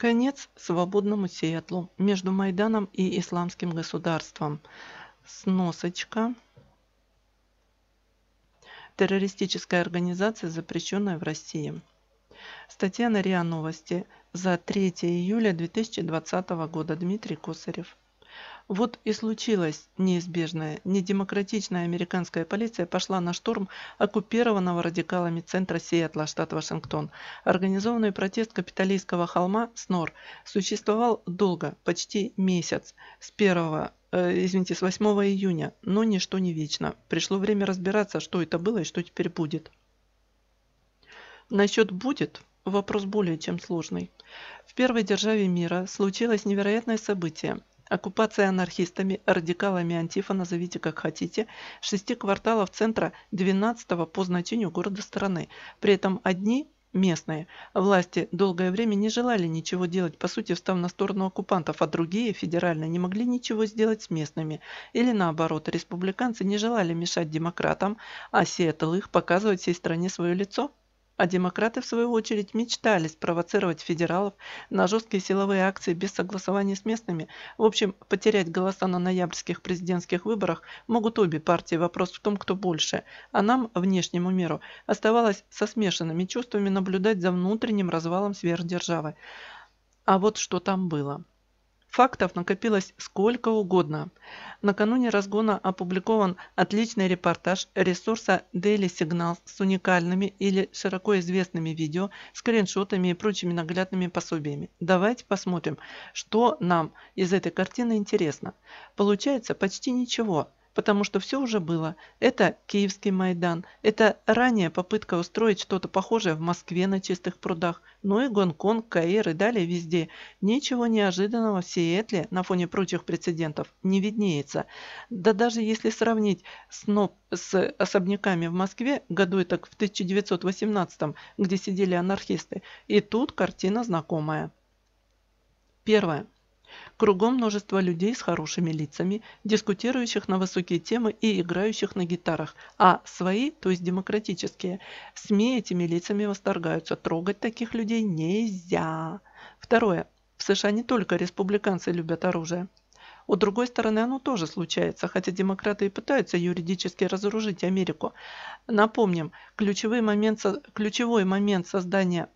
Конец свободному Сиэтлу между Майданом и исламским государством. Сносочка. Террористическая организация, запрещенная в России. Статья на РИА Новости за 3 июля 2020 года. Дмитрий Косарев. Вот и случилось неизбежное. Недемократичная американская полиция пошла на штурм оккупированного радикалами центра Сиэтла, штат Вашингтон. Организованный протест капиталистского холма СНОР существовал долго, почти месяц, с 1 э, извините, с 8 июня, но ничто не вечно. Пришло время разбираться, что это было и что теперь будет. Насчет «будет» вопрос более чем сложный. В первой державе мира случилось невероятное событие. Оккупация анархистами, радикалами Антифа, назовите как хотите, шести кварталов центра 12 по значению города страны. При этом одни местные власти долгое время не желали ничего делать, по сути, встав на сторону оккупантов, а другие, федеральные, не могли ничего сделать с местными. Или наоборот, республиканцы не желали мешать демократам, а Сиэтл их показывать всей стране свое лицо – а демократы, в свою очередь, мечтали спровоцировать федералов на жесткие силовые акции без согласования с местными. В общем, потерять голоса на ноябрьских президентских выборах могут обе партии. Вопрос в том, кто больше. А нам, внешнему миру, оставалось со смешанными чувствами наблюдать за внутренним развалом сверхдержавы. А вот что там было. Фактов накопилось сколько угодно. Накануне разгона опубликован отличный репортаж ресурса Daily Signal с уникальными или широко известными видео, скриншотами и прочими наглядными пособиями. Давайте посмотрим, что нам из этой картины интересно. Получается почти ничего потому что все уже было. Это Киевский Майдан, это ранняя попытка устроить что-то похожее в Москве на чистых прудах, ну и Гонконг, Каир и далее везде. Ничего неожиданного в Сиэтле на фоне прочих прецедентов не виднеется. Да даже если сравнить СНОП с особняками в Москве, году и так в 1918, где сидели анархисты, и тут картина знакомая. Первое. Кругом множество людей с хорошими лицами, дискутирующих на высокие темы и играющих на гитарах, а свои, то есть демократические, СМИ этими лицами восторгаются. Трогать таких людей нельзя. Второе. В США не только республиканцы любят оружие. У другой стороны, оно тоже случается, хотя демократы и пытаются юридически разоружить Америку. Напомним, ключевой момент, ключевой момент создания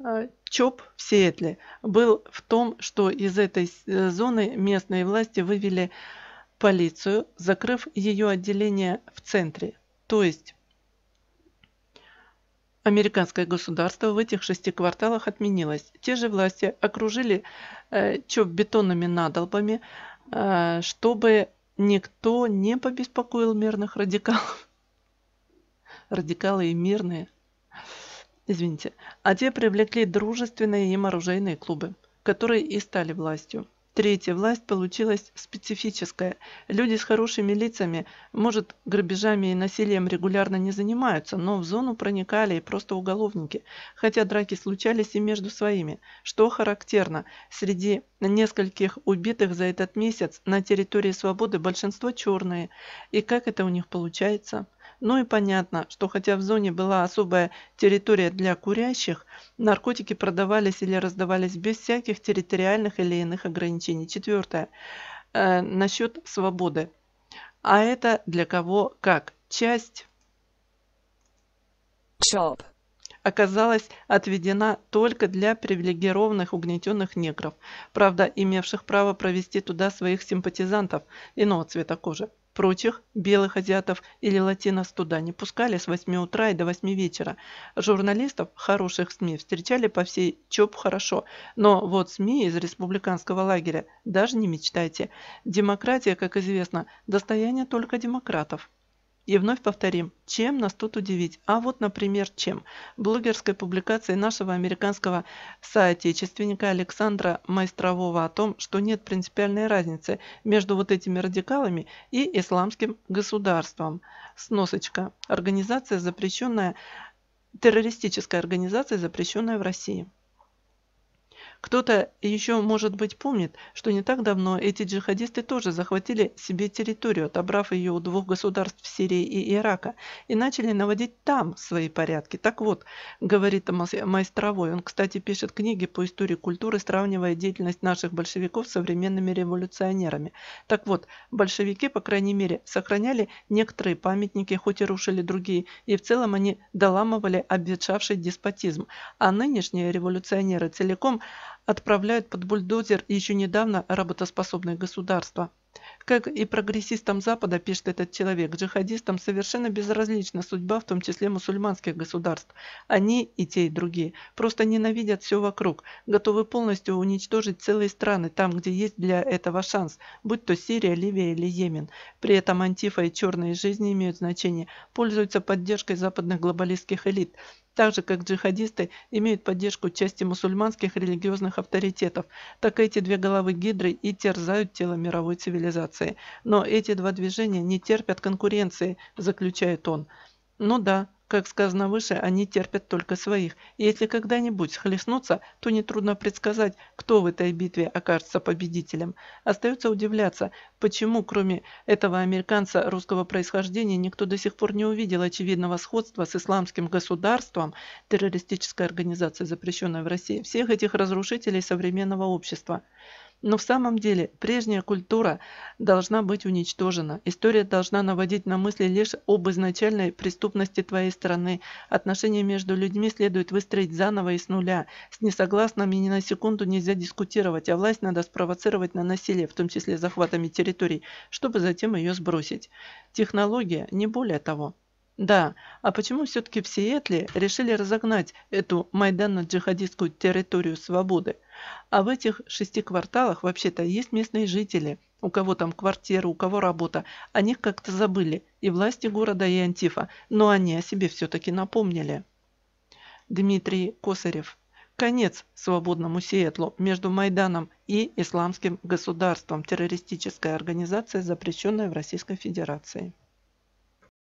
Э, ЧОП в Сиэтле был в том, что из этой э, зоны местные власти вывели полицию, закрыв ее отделение в центре. То есть американское государство в этих шести кварталах отменилось. Те же власти окружили э, ЧОП бетонными надолбами, э, чтобы никто не побеспокоил мирных радикалов. Радикалы и мирные – извините, а те привлекли дружественные им оружейные клубы, которые и стали властью. Третья власть получилась специфическая. Люди с хорошими лицами, может, грабежами и насилием регулярно не занимаются, но в зону проникали и просто уголовники, хотя драки случались и между своими. Что характерно, среди нескольких убитых за этот месяц на территории свободы большинство черные. И как это у них получается? Ну и понятно, что хотя в зоне была особая территория для курящих, наркотики продавались или раздавались без всяких территориальных или иных ограничений. Четвертое. Э, насчет свободы. А это для кого как? Часть Shop. оказалась отведена только для привилегированных угнетенных негров, правда, имевших право провести туда своих симпатизантов иного цвета кожи. Прочих белых азиатов или латинос туда не пускали с 8 утра и до 8 вечера. Журналистов хороших СМИ встречали по всей ЧОП хорошо, но вот СМИ из республиканского лагеря даже не мечтайте. Демократия, как известно, достояние только демократов. И вновь повторим, чем нас тут удивить? А вот, например, чем? Блогерской публикацией нашего американского соотечественника Александра Майстрового о том, что нет принципиальной разницы между вот этими радикалами и исламским государством. Сносочка. Организация, запрещенная, террористическая организация, запрещенная в России. Кто-то еще, может быть, помнит, что не так давно эти джихадисты тоже захватили себе территорию, отобрав ее у двух государств Сирии и Ирака, и начали наводить там свои порядки. Так вот, говорит Майстровой, он, кстати, пишет книги по истории культуры, сравнивая деятельность наших большевиков с современными революционерами. Так вот, большевики, по крайней мере, сохраняли некоторые памятники, хоть и рушили другие, и в целом они доламывали обветшавший деспотизм. А нынешние революционеры целиком – отправляют под бульдозер еще недавно работоспособные государства. Как и прогрессистам Запада, пишет этот человек, джихадистам совершенно безразлична судьба, в том числе мусульманских государств. Они, и те, и другие, просто ненавидят все вокруг, готовы полностью уничтожить целые страны там, где есть для этого шанс, будь то Сирия, Ливия или Йемен. При этом антифа и черные жизни имеют значение, пользуются поддержкой западных глобалистских элит – так же как джихадисты имеют поддержку части мусульманских религиозных авторитетов, так эти две головы гидры и терзают тело мировой цивилизации. Но эти два движения не терпят конкуренции, заключает он. Ну да, как сказано выше, они терпят только своих, и если когда-нибудь схлестнутся, то нетрудно предсказать, кто в этой битве окажется победителем. Остается удивляться, почему кроме этого американца русского происхождения никто до сих пор не увидел очевидного сходства с исламским государством, террористической организацией, запрещенной в России, всех этих разрушителей современного общества. Но в самом деле прежняя культура должна быть уничтожена. История должна наводить на мысли лишь об изначальной преступности твоей страны. Отношения между людьми следует выстроить заново и с нуля. С несогласными ни на секунду нельзя дискутировать, а власть надо спровоцировать на насилие, в том числе захватами территорий, чтобы затем ее сбросить. Технология не более того. Да, а почему все-таки в Сиэтле решили разогнать эту майданно-джихадистскую территорию свободы? А в этих шести кварталах вообще-то есть местные жители, у кого там квартира, у кого работа. О них как-то забыли и власти города, и Антифа, но они о себе все-таки напомнили. Дмитрий Косарев. Конец свободному Сиэтлу между Майданом и Исламским государством, террористическая организация, запрещенная в Российской Федерации.